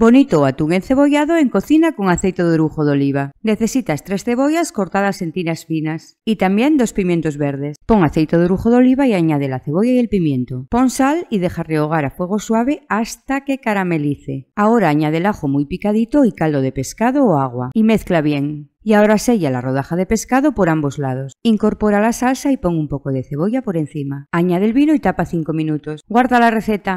Bonito atún encebollado en cocina con aceite de orujo de oliva. Necesitas tres cebollas cortadas en tiras finas y también dos pimientos verdes. Pon aceite de orujo de oliva y añade la cebolla y el pimiento. Pon sal y deja rehogar a fuego suave hasta que caramelice. Ahora añade el ajo muy picadito y caldo de pescado o agua y mezcla bien. Y ahora sella la rodaja de pescado por ambos lados. Incorpora la salsa y pon un poco de cebolla por encima. Añade el vino y tapa 5 minutos. Guarda la receta.